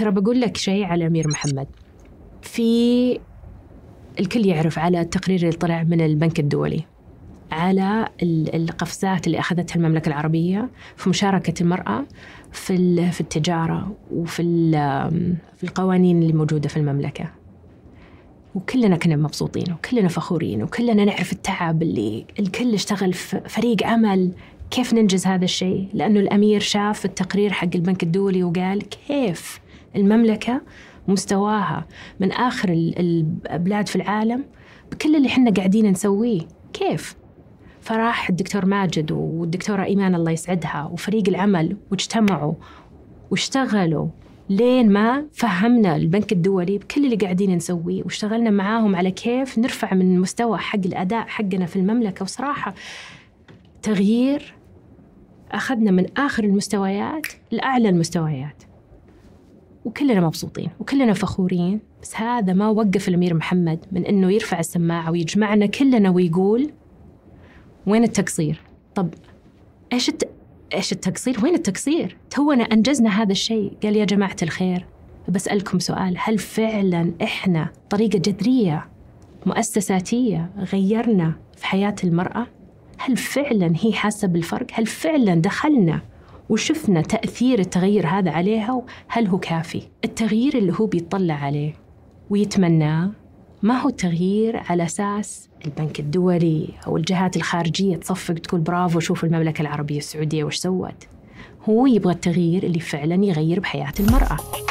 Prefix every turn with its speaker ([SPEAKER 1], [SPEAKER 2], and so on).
[SPEAKER 1] ترى بقول لك شيء على أمير محمد في الكل يعرف على التقرير اللي طلع من البنك الدولي على القفزات اللي أخذتها المملكة العربية في مشاركة المرأة في في التجارة وفي في القوانين اللي موجودة في المملكة وكلنا كنا مبسوطين وكلنا فخورين وكلنا نعرف التعب اللي الكل اشتغل في فريق عمل كيف ننجز هذا الشيء لأنه الأمير شاف التقرير حق البنك الدولي وقال كيف المملكة مستواها من آخر البلاد في العالم بكل اللي احنا قاعدين نسويه كيف؟ فراح الدكتور ماجد والدكتورة إيمان الله يسعدها وفريق العمل واجتمعوا واشتغلوا لين ما فهمنا البنك الدولي بكل اللي قاعدين نسويه واشتغلنا معاهم على كيف نرفع من مستوى حق الأداء حقنا في المملكة وصراحة تغيير أخذنا من آخر المستويات لأعلى المستويات وكلنا مبسوطين وكلنا فخورين بس هذا ما وقف الأمير محمد من أنه يرفع السماعة ويجمعنا كلنا ويقول وين التقصير؟ طب إيش الت... إيش التقصير؟ وين التقصير؟ تونا أنجزنا هذا الشيء قال يا جماعة الخير بسألكم سؤال هل فعلا إحنا طريقة جذرية مؤسساتية غيرنا في حياة المرأة؟ هل فعلا هي حاسة بالفرق؟ هل فعلا دخلنا وشفنا تأثير التغير هذا عليها وهل هو كافي التغيير اللي هو بيطلع عليه ويتمناه ما هو تغيير على أساس البنك الدولي أو الجهات الخارجية تصفق تقول برافو شوفوا المملكة العربية السعودية وش سوت هو يبغى التغيير اللي فعلا يغير بحياة المرأة